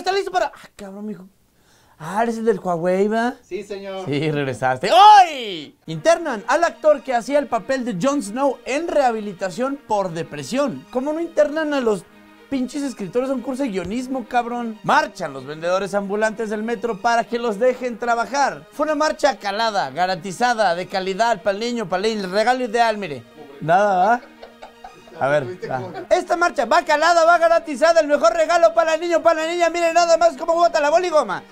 está listo para. Ah, cabrón, mijo. Ah, eres el del Huawei, ¿va? Sí, señor. Sí, regresaste. ¡Hoy! Internan al actor que hacía el papel de Jon Snow en rehabilitación por depresión. ¿Cómo no internan a los pinches escritores a un curso de guionismo, cabrón? Marchan los vendedores ambulantes del metro para que los dejen trabajar. Fue una marcha calada, garantizada, de calidad, para el niño, para el regalo ideal, mire. Nada, ¿ah? A ver. Esta marcha va calada, va garantizada, el mejor regalo para el niño, para la niña. Miren nada más cómo bota la goma.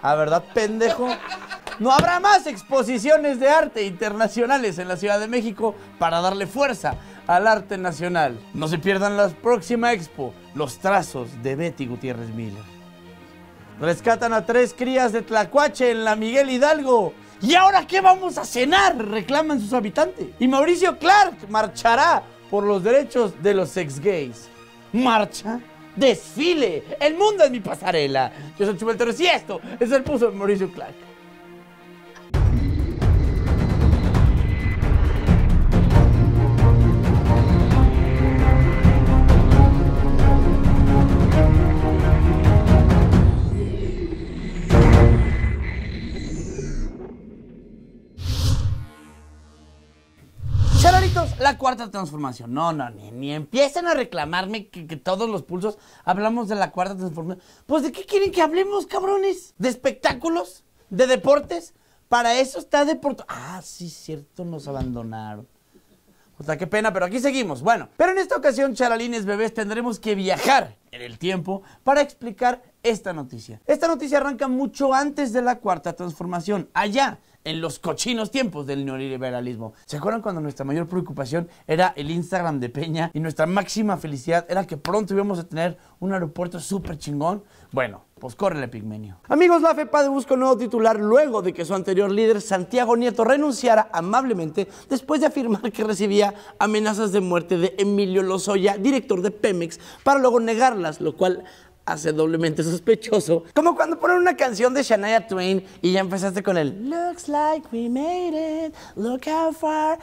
¿A ah, verdad, pendejo? No habrá más exposiciones de arte internacionales en la Ciudad de México para darle fuerza al arte nacional. No se pierdan la próxima expo, Los trazos de Betty Gutiérrez Miller. Rescatan a tres crías de Tlacuache en la Miguel Hidalgo. ¿Y ahora qué vamos a cenar? reclaman sus habitantes. Y Mauricio Clark marchará por los derechos de los sex gays. Marcha, desfile, el mundo es mi pasarela. Yo soy Chubel Torres y esto es el Puso de Mauricio Clark. cuarta transformación. No, no, ni, ni empiecen a reclamarme que, todos los pulsos hablamos de la cuarta transformación. Pues de qué quieren que hablemos, cabrones? ¿De espectáculos? ¿De deportes? Para eso está deporte. Ah, sí, cierto, nos abandonaron. O sea, qué pena, pero aquí seguimos. Bueno, pero en esta ocasión, charalines bebés, tendremos que viajar en el tiempo para explicar esta noticia. Esta noticia arranca mucho antes de la cuarta transformación, allá en los cochinos tiempos del neoliberalismo. ¿Se acuerdan cuando nuestra mayor preocupación era el Instagram de Peña y nuestra máxima felicidad era que pronto íbamos a tener un aeropuerto súper chingón? Bueno, pues córrele, pigmenio. Amigos, la FEPA busca un nuevo titular luego de que su anterior líder, Santiago Nieto, renunciara amablemente después de afirmar que recibía amenazas de muerte de Emilio Lozoya, director de Pemex, para luego negarlas, lo cual hace doblemente sospechoso. Como cuando ponen una canción de Shania Twain y ya empezaste con el Looks like we made it, look how far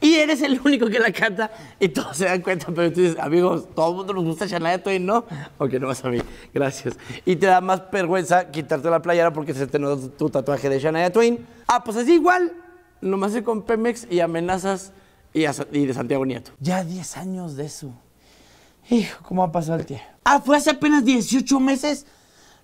Y eres el único que la canta y todos se dan cuenta, pero tú dices, amigos, todo el mundo nos gusta Shania Twain, ¿no? Aunque no vas a mí, gracias. Y te da más vergüenza quitarte la playera porque se te nota tu tatuaje de Shania Twain. Ah, pues es igual, nomás con Pemex y amenazas y, y de Santiago Nieto. Ya 10 años de eso. Hijo, ¿cómo ha pasado el tiempo? Ah, fue hace apenas 18 meses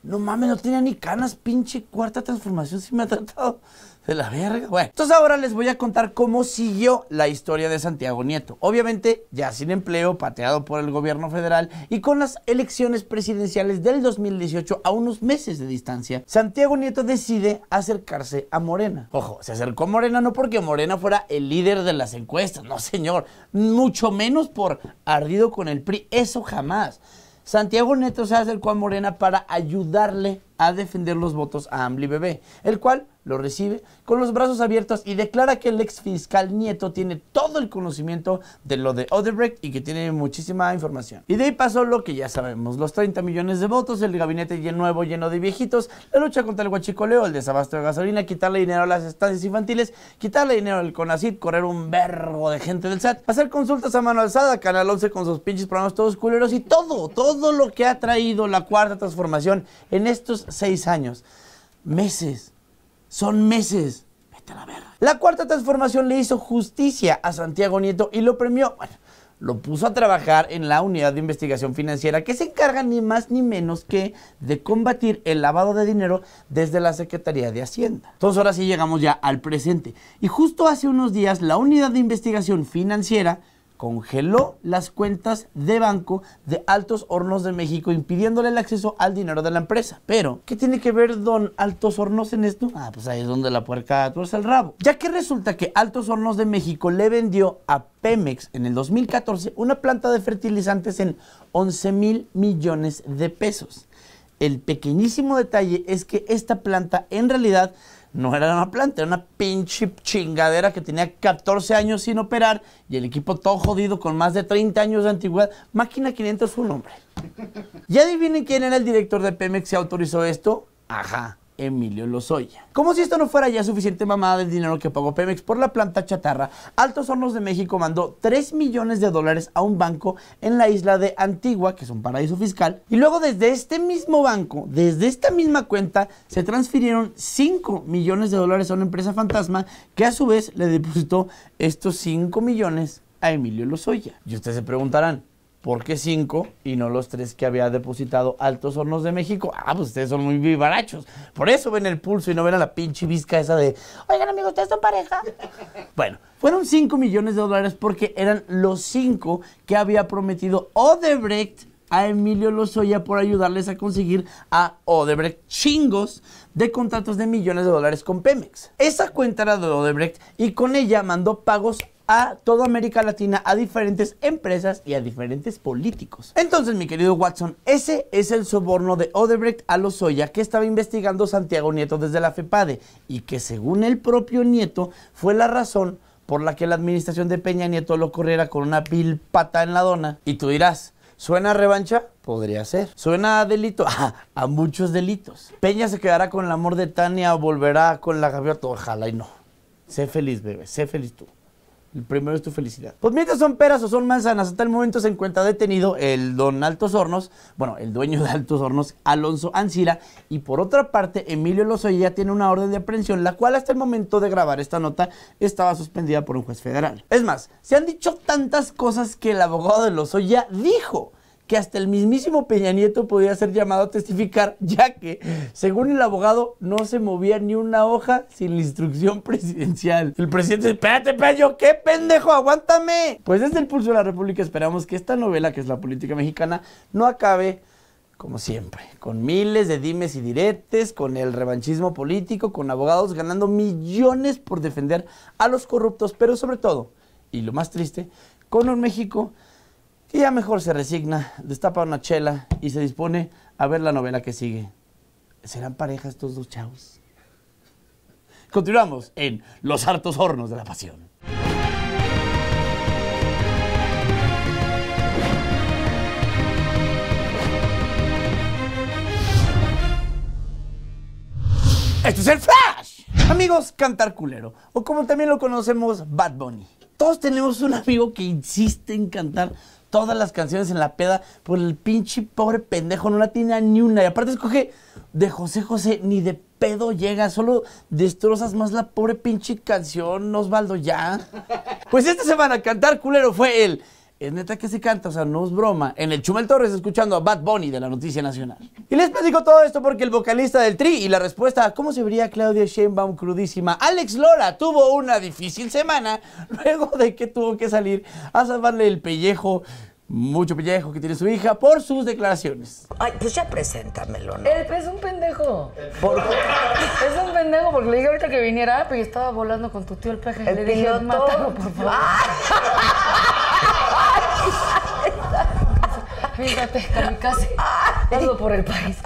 no mames, no tenía ni canas, pinche cuarta transformación, si me ha tratado de la verga, bueno. Entonces ahora les voy a contar cómo siguió la historia de Santiago Nieto. Obviamente ya sin empleo, pateado por el gobierno federal y con las elecciones presidenciales del 2018 a unos meses de distancia, Santiago Nieto decide acercarse a Morena. Ojo, se acercó a Morena no porque Morena fuera el líder de las encuestas, no señor, mucho menos por ardido con el PRI, eso jamás Santiago Neto se acercó a Morena para ayudarle a defender los votos a Ambly Bebé, el cual lo recibe con los brazos abiertos y declara que el ex fiscal Nieto tiene todo el conocimiento de lo de Odebrecht y que tiene muchísima información. Y de ahí pasó lo que ya sabemos, los 30 millones de votos, el gabinete nuevo lleno de viejitos, la lucha contra el guachicoleo, el desabasto de gasolina, quitarle dinero a las estancias infantiles, quitarle dinero al CONACID, correr un verbo de gente del SAT, hacer consultas a mano alzada, Canal 11 con sus pinches programas todos culeros y todo, todo lo que ha traído la cuarta transformación en estos seis años. Meses. Son meses. Vete a la La cuarta transformación le hizo justicia a Santiago Nieto y lo premió. Bueno, lo puso a trabajar en la unidad de investigación financiera que se encarga ni más ni menos que de combatir el lavado de dinero desde la Secretaría de Hacienda. Entonces ahora sí llegamos ya al presente. Y justo hace unos días la unidad de investigación financiera congeló las cuentas de banco de Altos Hornos de México, impidiéndole el acceso al dinero de la empresa. Pero, ¿qué tiene que ver don Altos Hornos en esto? Ah, pues ahí es donde la puerca tuerce el rabo. Ya que resulta que Altos Hornos de México le vendió a Pemex en el 2014 una planta de fertilizantes en 11 mil millones de pesos. El pequeñísimo detalle es que esta planta en realidad no era una planta, era una pinche chingadera que tenía 14 años sin operar y el equipo todo jodido con más de 30 años de antigüedad. Máquina 500 es un hombre. ¿Ya adivinen quién era el director de Pemex que autorizó esto? Ajá, Emilio Lozoya. Como si esto no fuera ya suficiente mamada del dinero que pagó Pemex por la planta chatarra, Altos Hornos de México mandó 3 millones de dólares a un banco en la isla de Antigua, que es un paraíso fiscal, y luego desde este mismo banco, desde esta misma cuenta, se transfirieron 5 millones de dólares a una empresa fantasma que a su vez le depositó estos 5 millones a Emilio Lozoya. Y ustedes se preguntarán, ¿por qué cinco y no los tres que había depositado Altos Hornos de México? Ah, pues ustedes son muy vivarachos. Por eso ven el pulso y no ven a la pinche visca esa de, oigan amigos, ¿ustedes son pareja? bueno, fueron cinco millones de dólares porque eran los cinco que había prometido Odebrecht a Emilio Lozoya por ayudarles a conseguir a Odebrecht chingos de contratos de millones de dólares con Pemex. Esa cuenta era de Odebrecht y con ella mandó pagos a toda América Latina, a diferentes empresas y a diferentes políticos. Entonces, mi querido Watson, ese es el soborno de Odebrecht a Lozoya que estaba investigando Santiago Nieto desde la FEPADE y que según el propio Nieto fue la razón por la que la administración de Peña Nieto lo corriera con una pilpata en la dona. Y tú dirás, ¿Suena revancha? Podría ser. ¿Suena delito? Ah, a muchos delitos. Peña se quedará con el amor de Tania, o volverá con la gaviota. Ojalá y no. Sé feliz, bebé. Sé feliz tú. El primero es tu felicidad. Pues mientras son peras o son manzanas, hasta el momento se encuentra detenido el don Altos Hornos, bueno, el dueño de Altos Hornos, Alonso Ansira, y por otra parte, Emilio Lozoya tiene una orden de aprehensión, la cual hasta el momento de grabar esta nota estaba suspendida por un juez federal. Es más, se han dicho tantas cosas que el abogado de Lozoya dijo que hasta el mismísimo Peña Nieto podía ser llamado a testificar, ya que, según el abogado, no se movía ni una hoja sin la instrucción presidencial. El presidente, espérate, Peyo, qué pendejo, aguántame. Pues desde el pulso de la República esperamos que esta novela, que es la política mexicana, no acabe como siempre, con miles de dimes y diretes, con el revanchismo político, con abogados ganando millones por defender a los corruptos, pero sobre todo, y lo más triste, con un México y ya mejor se resigna, destapa una chela y se dispone a ver la novela que sigue. ¿Serán pareja estos dos chavos? Continuamos en Los hartos hornos de la pasión. ¡Esto es el Flash! Amigos, cantar culero, o como también lo conocemos, Bad Bunny. Todos tenemos un amigo que insiste en cantar todas las canciones en la peda, por el pinche pobre pendejo no la tiene ni una. Y aparte escoge de José José, ni de pedo llega, solo destrozas más la pobre pinche canción, Osvaldo, ya. Pues esta semana cantar culero fue el... Es neta que se canta, o sea, no es broma. En el Chumel Torres escuchando a Bad Bunny de la Noticia Nacional. Y les platico todo esto porque el vocalista del Tri y la respuesta a cómo se vería Claudia Sheinbaum crudísima. Alex Lora tuvo una difícil semana luego de que tuvo que salir a salvarle el pellejo mucho pellejo que tiene su hija por sus declaraciones. Ay, pues ya preséntamelo, ¿no? es pues, un pendejo. Es un pendejo porque le dije ahorita que viniera, pero yo estaba volando con tu tío el peje. le dije, mátalo, por favor. Ah. Fíjate, te Todo por el país.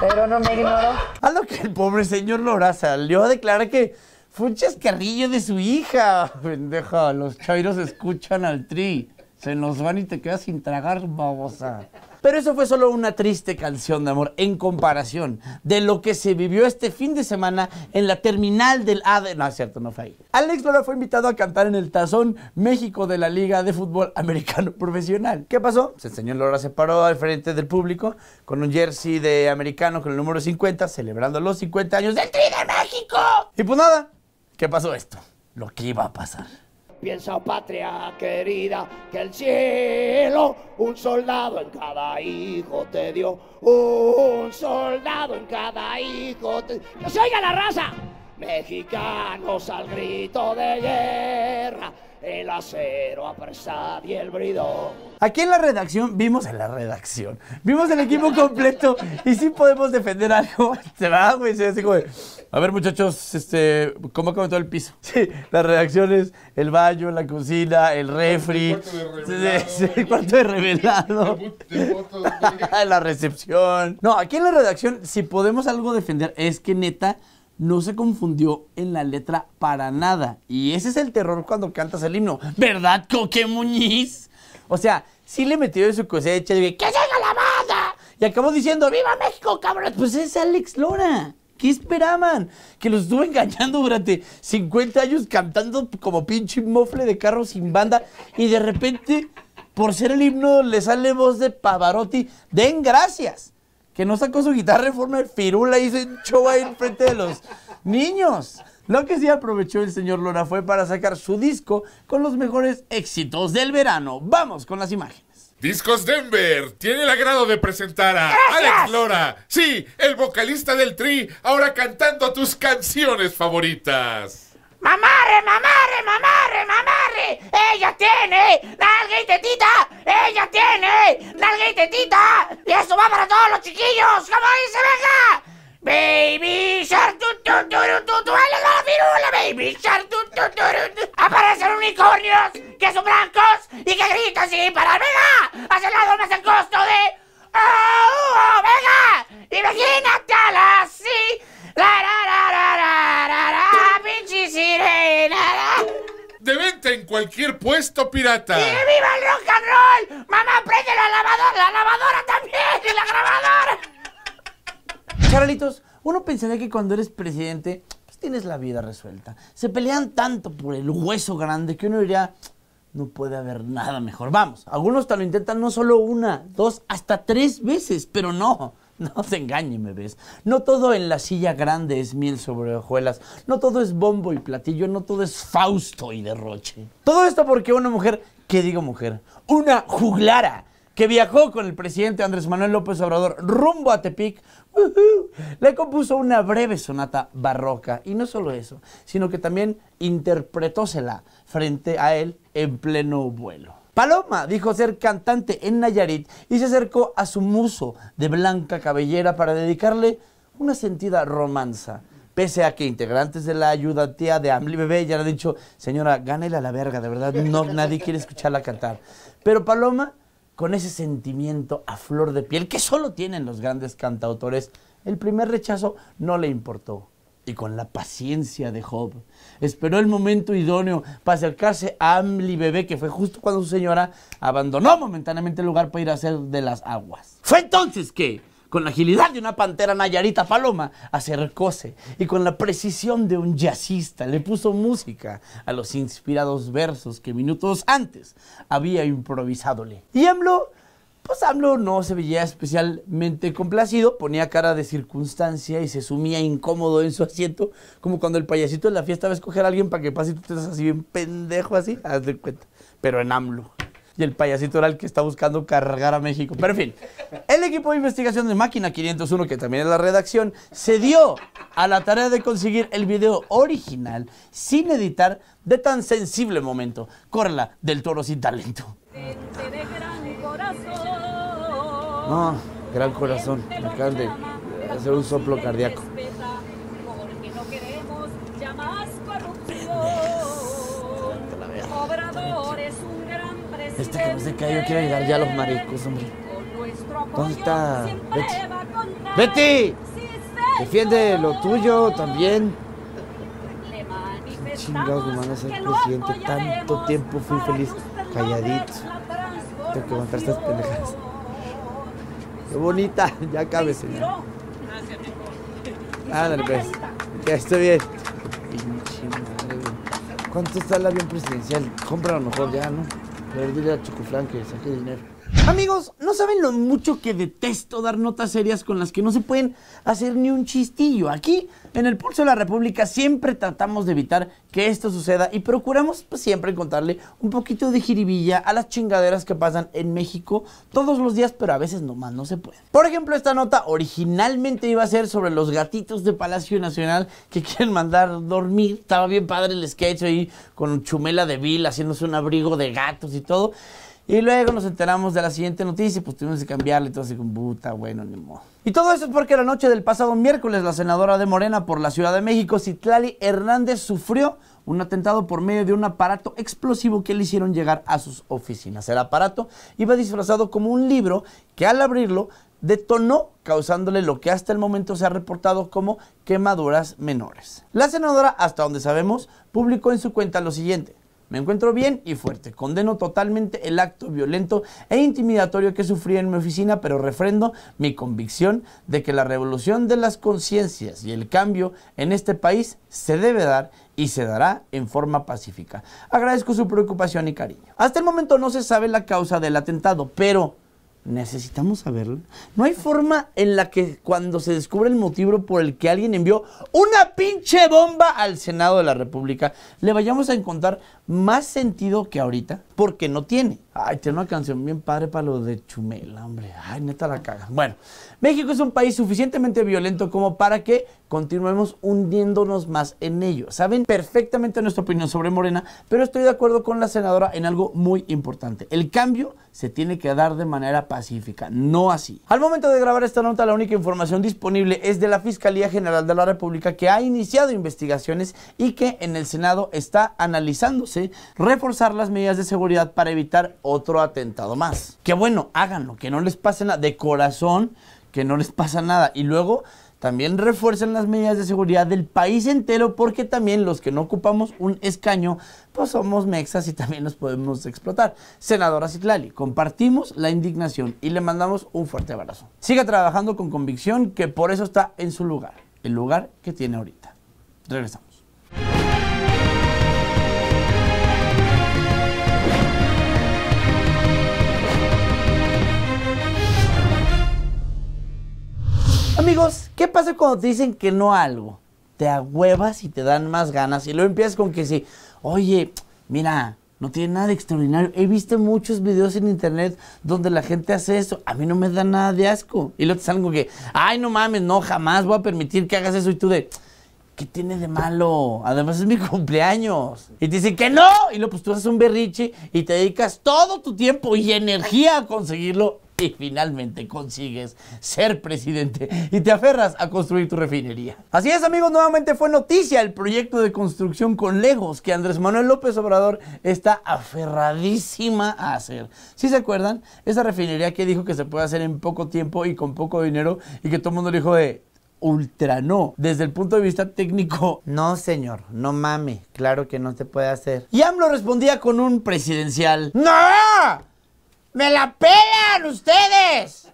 Pero no me ignoró. A lo que el pobre señor Lora salió a declarar que fue un de su hija. Pendeja, los chairos escuchan al tri. Se nos van y te quedas sin tragar, babosa. Pero eso fue solo una triste canción de amor en comparación de lo que se vivió este fin de semana en la terminal del ADE. No, es cierto, no fue ahí. Alex Lora fue invitado a cantar en el Tazón México de la Liga de Fútbol Americano Profesional. ¿Qué pasó? Se enseñó Lora, se paró al frente del público con un jersey de americano con el número 50, celebrando los 50 años del Tri México. Y pues nada, ¿qué pasó esto? Lo que iba a pasar. Piensa, oh, patria querida, que el cielo un soldado en cada hijo te dio. Un soldado en cada hijo te se oiga la raza! Mexicanos al grito de guerra el acero apresado y el brido. Aquí en la redacción, vimos en la redacción, vimos el equipo completo y sí podemos defender algo. Se va, güey, se A ver, muchachos, este, ¿cómo comentó el piso? Sí, redacción es el baño, la cocina, el refri, el cuarto de revelado, la recepción. No, aquí en la redacción, si podemos algo defender, es que neta, no se confundió en la letra para nada. Y ese es el terror cuando cantas el himno. ¿Verdad, Coque Muñiz? O sea, sí le metió de su cosecha, dije, ¡que llega la banda! Y acabó diciendo, ¡viva México, cabrón! Pues es Alex Lora. ¿Qué esperaban? Que los estuvo engañando durante 50 años cantando como pinche mofle de carro sin banda y de repente, por ser el himno, le sale voz de Pavarotti. ¡Den gracias! que no sacó su guitarra en forma de firula y se echó ahí enfrente de los niños. Lo que sí aprovechó el señor Lora fue para sacar su disco con los mejores éxitos del verano. Vamos con las imágenes. Discos Denver tiene el agrado de presentar a Alex Lora, sí, el vocalista del Tri, ahora cantando tus canciones favoritas. ¡Mamarre, mamarre, mamarre, mamarre! ¡Ella tiene! ¡Nalga y tetita! ¡Ella tiene! ¡Nalga y tetita! ¡Y eso va para todos los chiquillos! ¡Como dice, venga! Baby Shark, tu, tu, la pirula, Baby Shark, Aparecen unicornios que son blancos y que gritan sin parar, venga, Hace el lado más al costo de cualquier puesto pirata. viva el rock and roll! ¡Mamá, prende la lavadora! ¡La lavadora también! ¡Y la grabadora! Charlitos, uno pensaría que cuando eres presidente, pues tienes la vida resuelta. Se pelean tanto por el hueso grande que uno diría, no puede haber nada mejor. Vamos, algunos te lo intentan no solo una, dos, hasta tres veces, pero no. No te engañes, me ves. No todo en la silla grande es miel sobre hojuelas. No todo es bombo y platillo. No todo es fausto y derroche. Todo esto porque una mujer, ¿qué digo mujer? Una juglara que viajó con el presidente Andrés Manuel López Obrador rumbo a Tepic, le compuso una breve sonata barroca. Y no solo eso, sino que también interpretósela frente a él en pleno vuelo. Paloma dijo ser cantante en Nayarit y se acercó a su muso de blanca cabellera para dedicarle una sentida romanza. Pese a que integrantes de la ayuda tía de Amli Bebé ya le han dicho, señora, gánela la verga, de verdad, no, nadie quiere escucharla cantar. Pero Paloma, con ese sentimiento a flor de piel que solo tienen los grandes cantautores, el primer rechazo no le importó y con la paciencia de Job. Esperó el momento idóneo para acercarse a Amli bebé, que fue justo cuando su señora abandonó momentáneamente el lugar para ir a hacer de las aguas. Fue entonces que, con la agilidad de una pantera nayarita paloma, acercóse y con la precisión de un jazzista le puso música a los inspirados versos que minutos antes había improvisado. Y AMLO pues AMLO no se veía especialmente complacido, ponía cara de circunstancia y se sumía incómodo en su asiento, como cuando el payasito en la fiesta va a escoger a alguien para que pase y tú te estás así bien pendejo así, haz de cuenta, pero en AMLO. Y el payasito era el que está buscando cargar a México. Pero en fin, el equipo de investigación de Máquina 501, que también es la redacción, se dio a la tarea de conseguir el video original, sin editar, de tan sensible momento. Corla del Toro sin talento. No, gran corazón. Me acaban de hacer un soplo cardíaco. Esta camiseta yo quiero llegar ya a los mariscos, hombre. ¿Dónde está? Betty. Betty. Defiende lo tuyo también. Chingados, me van a ser presidente. Tanto tiempo fui feliz, calladito. Tengo que aguantar estas pendejadas. Qué bonita, ya cabe, señor. Ándale, ah, pues. Ya estoy bien. ¿Cuánto está el avión presidencial? compra lo mejor ya, ¿no? pero dile a que saque dinero. Amigos, no saben lo mucho que detesto dar notas serias con las que no se pueden hacer ni un chistillo. Aquí, en el Pulso de la República, siempre tratamos de evitar que esto suceda y procuramos pues, siempre contarle un poquito de jiribilla a las chingaderas que pasan en México todos los días, pero a veces nomás no se puede. Por ejemplo, esta nota originalmente iba a ser sobre los gatitos de Palacio Nacional que quieren mandar dormir. Estaba bien padre el sketch ahí con Chumela de Vil haciéndose un abrigo de gatos y todo. Y luego nos enteramos de la siguiente noticia y pues tuvimos que cambiarle todo así con puta, bueno, ni modo. Y todo eso es porque la noche del pasado miércoles la senadora de Morena por la Ciudad de México, Citlali Hernández, sufrió un atentado por medio de un aparato explosivo que le hicieron llegar a sus oficinas. El aparato iba disfrazado como un libro que al abrirlo detonó causándole lo que hasta el momento se ha reportado como quemaduras menores. La senadora, hasta donde sabemos, publicó en su cuenta lo siguiente. Me encuentro bien y fuerte. Condeno totalmente el acto violento e intimidatorio que sufrí en mi oficina, pero refrendo mi convicción de que la revolución de las conciencias y el cambio en este país se debe dar y se dará en forma pacífica. Agradezco su preocupación y cariño. Hasta el momento no se sabe la causa del atentado, pero necesitamos saberlo No hay forma en la que cuando se descubre el motivo por el que alguien envió una pinche bomba al Senado de la República, le vayamos a encontrar más sentido que ahorita, porque no tiene. Ay, tiene una canción bien padre para lo de Chumela, hombre. Ay, neta la caga. Bueno, México es un país suficientemente violento como para que continuemos hundiéndonos más en ello. Saben perfectamente nuestra opinión sobre Morena, pero estoy de acuerdo con la senadora en algo muy importante. El cambio se tiene que dar de manera pacífica, no así. Al momento de grabar esta nota, la única información disponible es de la Fiscalía General de la República que ha iniciado investigaciones y que en el Senado está analizándose reforzar las medidas de seguridad para evitar otro atentado más. Que bueno, háganlo, que no les pase nada, de corazón, que no les pasa nada. Y luego también refuercen las medidas de seguridad del país entero porque también los que no ocupamos un escaño, pues somos mexas y también nos podemos explotar. Senadora Citlali, compartimos la indignación y le mandamos un fuerte abrazo. Siga trabajando con convicción que por eso está en su lugar, el lugar que tiene ahorita. Regresamos. Amigos, ¿qué pasa cuando te dicen que no algo? Te agüevas y te dan más ganas. Y luego empiezas con que sí, oye, mira, no tiene nada de extraordinario. He visto muchos videos en internet donde la gente hace eso. A mí no me da nada de asco. Y luego te salen con que, ay, no mames, no, jamás voy a permitir que hagas eso. Y tú de, ¿qué tiene de malo? Además es mi cumpleaños. Y te dicen que no. Y luego pues tú haces un berriche y te dedicas todo tu tiempo y energía a conseguirlo y finalmente consigues ser presidente y te aferras a construir tu refinería. Así es amigos, nuevamente fue noticia el proyecto de construcción con Legos que Andrés Manuel López Obrador está aferradísima a hacer. Si ¿Sí se acuerdan, esa refinería que dijo que se puede hacer en poco tiempo y con poco dinero y que todo el mundo dijo de ultra no. Desde el punto de vista técnico, no señor, no mame, claro que no se puede hacer. Y AMLO respondía con un presidencial. ¡No! ¡Me la pelan ustedes!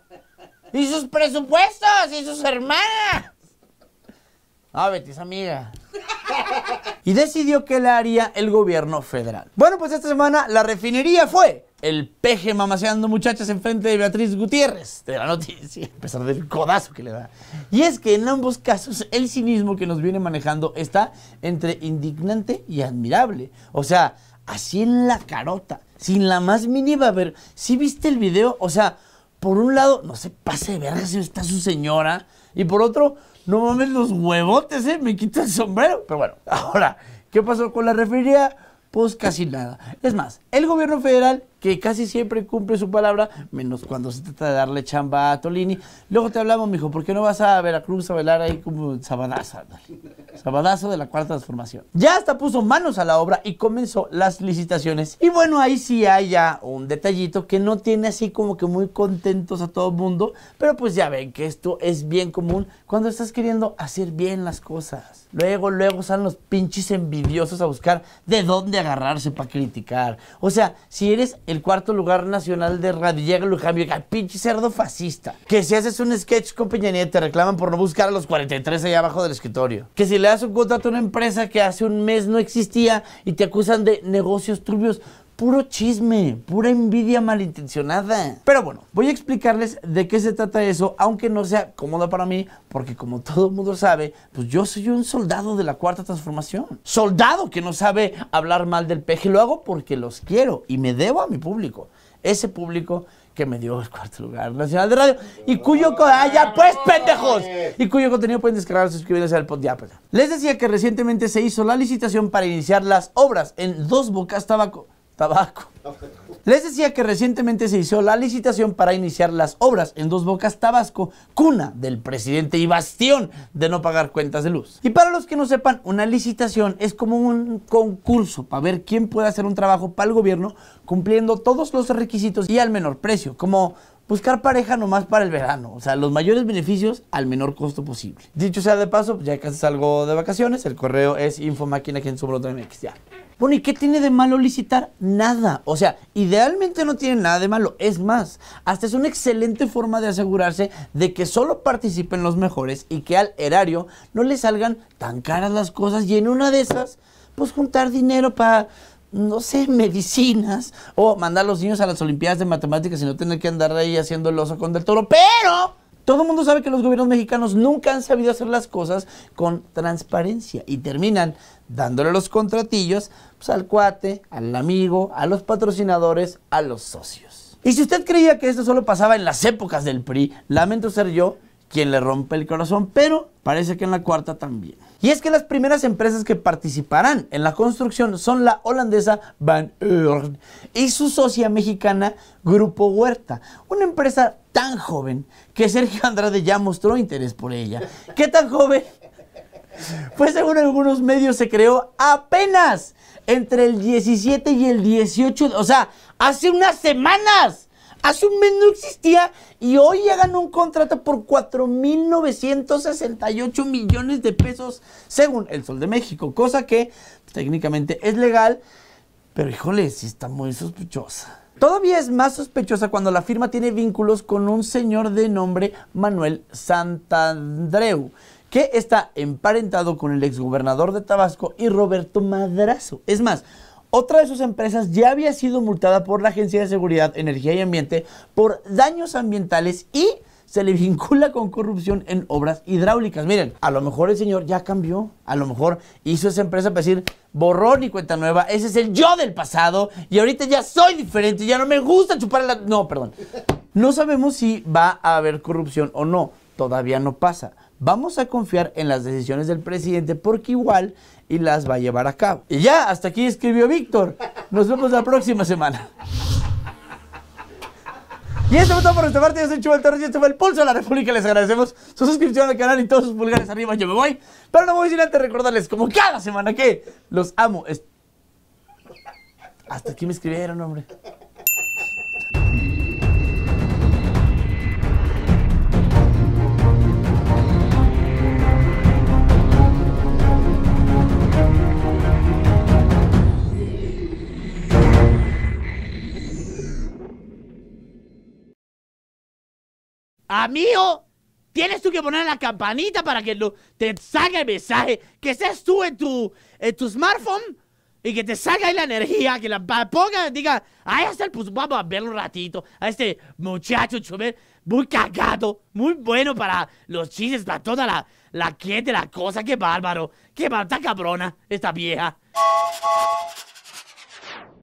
Y sus presupuestos y sus hermanas. Ah, Betis, amiga. Y decidió que la haría el gobierno federal. Bueno, pues esta semana la refinería fue el peje mamaseando muchachas frente de Beatriz Gutiérrez, de la noticia, a pesar del codazo que le da. Y es que en ambos casos el cinismo que nos viene manejando está entre indignante y admirable. O sea, así en la carota sin la más mínima ver. Si ¿Sí viste el video, o sea, por un lado, no se pase de verga si está su señora. Y por otro, no mames los huevotes, ¿eh? Me quita el sombrero. Pero bueno, ahora, ¿qué pasó con la refería? Pues casi nada. Es más, el gobierno federal que casi siempre cumple su palabra, menos cuando se trata de darle chamba a Tolini. Luego te hablamos, mijo, ¿por qué no vas a Veracruz a velar ahí como sabadaza? Sabadazo de la cuarta transformación. Ya hasta puso manos a la obra y comenzó las licitaciones. Y bueno, ahí sí hay ya un detallito que no tiene así como que muy contentos a todo el mundo, pero pues ya ven que esto es bien común cuando estás queriendo hacer bien las cosas. Luego, luego salen los pinches envidiosos a buscar de dónde agarrarse para criticar. O sea, si eres el cuarto lugar nacional de Radillega Luján el Pinche cerdo fascista. Que si haces un sketch con Peña Nieto, te reclaman por no buscar a los 43 allá abajo del escritorio. Que si le das un contrato a una empresa que hace un mes no existía y te acusan de negocios turbios puro chisme, pura envidia malintencionada. Pero bueno, voy a explicarles de qué se trata eso, aunque no sea cómodo para mí, porque como todo mundo sabe, pues yo soy un soldado de la cuarta transformación. Soldado que no sabe hablar mal del peje, lo hago porque los quiero y me debo a mi público. Ese público que me dio el cuarto lugar nacional de radio y cuyo ah, pues pendejos y cuyo contenido pueden descargar suscribirse al podcast pues, les decía que recientemente se hizo la licitación para iniciar las obras en Dos Bocas Tabaco ¡Tabasco! Les decía que recientemente se hizo la licitación para iniciar las obras en Dos Bocas, Tabasco, cuna del presidente y bastión de no pagar cuentas de luz. Y para los que no sepan, una licitación es como un concurso para ver quién puede hacer un trabajo para el gobierno cumpliendo todos los requisitos y al menor precio, como buscar pareja nomás para el verano. O sea, los mayores beneficios al menor costo posible. Dicho sea de paso, ya que salgo de vacaciones. El correo es infomáquina.mx. Ya. Bueno, ¿y qué tiene de malo licitar? Nada. O sea, idealmente no tiene nada de malo. Es más, hasta es una excelente forma de asegurarse de que solo participen los mejores y que al erario no le salgan tan caras las cosas y en una de esas, pues juntar dinero para no sé, medicinas o mandar a los niños a las Olimpiadas de Matemáticas y no tener que andar ahí haciendo el oso con del toro. Pero todo el mundo sabe que los gobiernos mexicanos nunca han sabido hacer las cosas con transparencia y terminan dándole los contratillos pues, al cuate, al amigo, a los patrocinadores, a los socios. Y si usted creía que esto solo pasaba en las épocas del PRI, lamento ser yo quien le rompe el corazón, pero parece que en la cuarta también. Y es que las primeras empresas que participarán en la construcción son la holandesa Van Oord y su socia mexicana Grupo Huerta, una empresa tan joven que Sergio Andrade ya mostró interés por ella. ¿Qué tan joven? Pues según algunos medios se creó apenas entre el 17 y el 18, o sea, hace unas semanas. Hace un mes no existía y hoy ya ganó un contrato por 4.968 millones de pesos según el Sol de México, cosa que técnicamente es legal, pero híjole, sí está muy sospechosa. Todavía es más sospechosa cuando la firma tiene vínculos con un señor de nombre Manuel Santandreu, que está emparentado con el exgobernador de Tabasco y Roberto Madrazo. Es más, otra de sus empresas ya había sido multada por la Agencia de Seguridad, Energía y Ambiente por daños ambientales y se le vincula con corrupción en obras hidráulicas. Miren, a lo mejor el señor ya cambió, a lo mejor hizo esa empresa para decir borrón y cuenta nueva, ese es el yo del pasado y ahorita ya soy diferente, ya no me gusta chupar la... No, perdón. No sabemos si va a haber corrupción o no, todavía no pasa vamos a confiar en las decisiones del presidente porque igual y las va a llevar a cabo. Y ya, hasta aquí escribió Víctor. Nos vemos la próxima semana. Y este fue todo por este parte. Yo soy Chubal Torres y este fue El Pulso de la República. Les agradecemos su suscripción al canal y todos sus pulgares arriba. Yo me voy, pero no voy sin antes recordarles como cada semana que los amo. Hasta aquí me escribieron, hombre. mío tienes tú que poner la campanita para que lo, te salga el mensaje, que seas tú en tu, en tu smartphone y que te salga la energía, que la ponga, diga, ahí está el pues vamos a verlo un ratito, a este muchacho chover, muy cagado, muy bueno para los chistes, para toda la, la gente, la cosa, qué bárbaro, qué bárbaro, cabrona esta vieja.